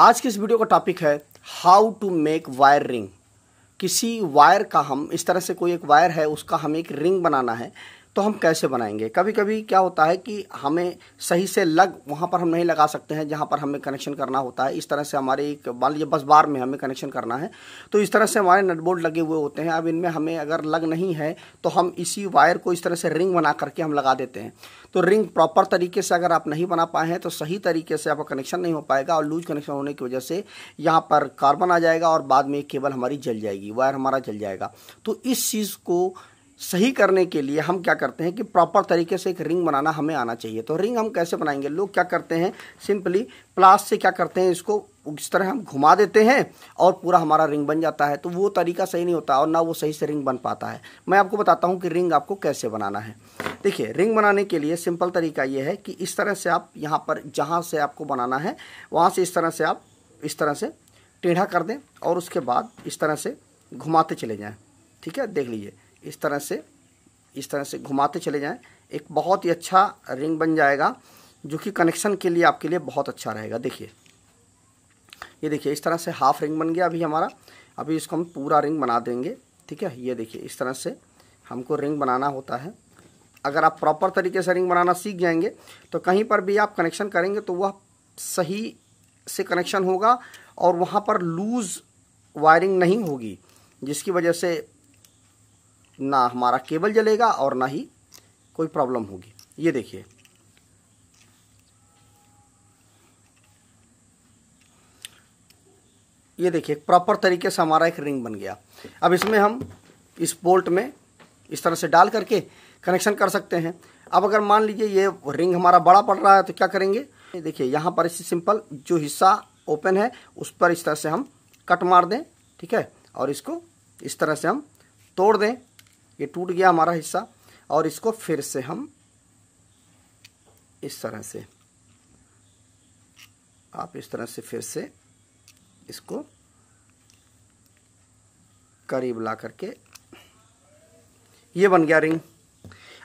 आज की इस वीडियो का टॉपिक है how to make wire ring किसी वायर का हम इस तरह से कोई एक वायर है उसका हमें एक रिंग बनाना है तो हम कैसे बनाएंगे कभी कभी क्या होता है कि हमें सही से लग वहाँ पर हम नहीं लगा सकते हैं जहाँ पर हमें कनेक्शन करना होता है इस तरह से हमारे एक मान लीजिए बस बार में हमें कनेक्शन करना है तो इस तरह से हमारे नटबोर्ड लगे हुए होते हैं अब इनमें हमें अगर लग नहीं है तो हम इसी वायर को इस तरह से रिंग बना करके हम लगा देते हैं तो रिंग प्रॉपर तरीके से अगर आप नहीं बना पाए हैं तो सही तरीके से आपका कनेक्शन नहीं हो पाएगा और लूज कनेक्शन होने की वजह से यहाँ पर कार्बन आ जाएगा और बाद में केबल हमारी जल जाएगी वायर हमारा जल जाएगा तो इस चीज़ को सही करने के लिए हम क्या करते हैं कि प्रॉपर तरीके से एक रिंग बनाना हमें आना चाहिए तो रिंग हम कैसे बनाएंगे लोग क्या करते हैं सिंपली प्लास से क्या करते हैं इसको इस तरह हम घुमा देते हैं और पूरा हमारा रिंग बन जाता है तो वो तरीका सही नहीं होता और ना वो सही से रिंग बन पाता है मैं आपको बताता हूँ कि रिंग आपको कैसे बनाना है देखिए रिंग बनाने के लिए सिंपल तरीका ये है कि इस तरह से आप यहाँ पर जहाँ से आपको बनाना है वहाँ से इस तरह से आप इस तरह से टेढ़ा कर दें और उसके बाद इस तरह से घुमाते चले जाएँ ठीक है देख लीजिए इस तरह से इस तरह से घुमाते चले जाएं एक बहुत ही अच्छा रिंग बन जाएगा जो कि कनेक्शन के लिए आपके लिए बहुत अच्छा रहेगा देखिए ये देखिए इस तरह से हाफ रिंग बन गया अभी हमारा अभी इसको हम पूरा रिंग बना देंगे ठीक है ये देखिए इस तरह से हमको रिंग बनाना होता है अगर आप प्रॉपर तरीके से रिंग बनाना सीख जाएंगे तो कहीं पर भी आप कनेक्शन करेंगे तो वह सही से कनेक्शन होगा और वहाँ पर लूज़ वायरिंग नहीं होगी जिसकी वजह से ना हमारा केबल जलेगा और ना ही कोई प्रॉब्लम होगी ये देखिए ये देखिए प्रॉपर तरीके से हमारा एक रिंग बन गया अब इसमें हम इस बोल्ट में इस तरह से डाल करके कनेक्शन कर सकते हैं अब अगर मान लीजिए ये रिंग हमारा बड़ा पड़ रहा है तो क्या करेंगे देखिए यहाँ पर इसी सिंपल जो हिस्सा ओपन है उस पर इस तरह से हम कट मार दें ठीक है और इसको इस तरह से हम तोड़ दें ये टूट गया हमारा हिस्सा और इसको फिर से हम इस तरह से आप इस तरह से फिर से इसको करीब ला करके ये बन गया रिंग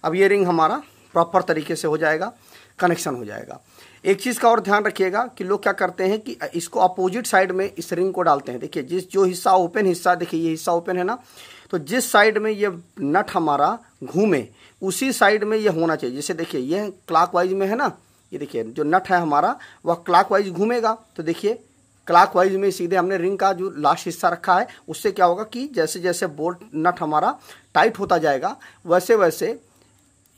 अब ये रिंग हमारा प्रॉपर तरीके से हो जाएगा कनेक्शन हो जाएगा एक चीज़ का और ध्यान रखिएगा कि लोग क्या करते हैं कि इसको अपोजिट साइड में इस रिंग को डालते हैं देखिए जिस जो हिस्सा ओपन हिस्सा देखिए ये हिस्सा ओपन है ना तो जिस साइड में ये नट हमारा घूमे उसी साइड में ये होना चाहिए जैसे देखिए ये क्लॉकवाइज में है ना ये देखिए जो नट है हमारा वह क्लॉकवाइज घूमेगा तो देखिए क्लॉकवाइज में सीधे हमने रिंग का जो लास्ट हिस्सा रखा है उससे क्या होगा कि जैसे जैसे बोल्ट नट हमारा टाइट होता जाएगा वैसे वैसे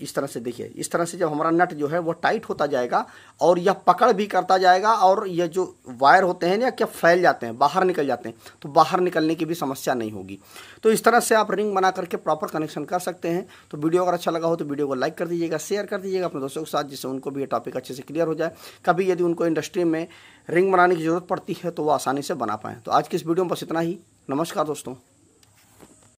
इस तरह से देखिए इस तरह से जब हमारा नट जो है वो टाइट होता जाएगा और यह पकड़ भी करता जाएगा और यह जो वायर होते हैं या क्या फैल जाते हैं बाहर निकल जाते हैं तो बाहर निकलने की भी समस्या नहीं होगी तो इस तरह से आप रिंग बना करके प्रॉपर कनेक्शन कर सकते हैं तो वीडियो अगर अच्छा लगा हो तो वीडियो को लाइक कर दीजिएगा शेयर कर दीजिएगा अपने दोस्तों के साथ जिससे उनको भी ये टॉपिक अच्छे से क्लियर हो जाए कभी यदि उनको इंडस्ट्री में रिंग बनाने की ज़रूरत पड़ती है तो वो आसानी से बना पाएँ तो आज की इस वीडियो में बस इतना ही नमस्कार दोस्तों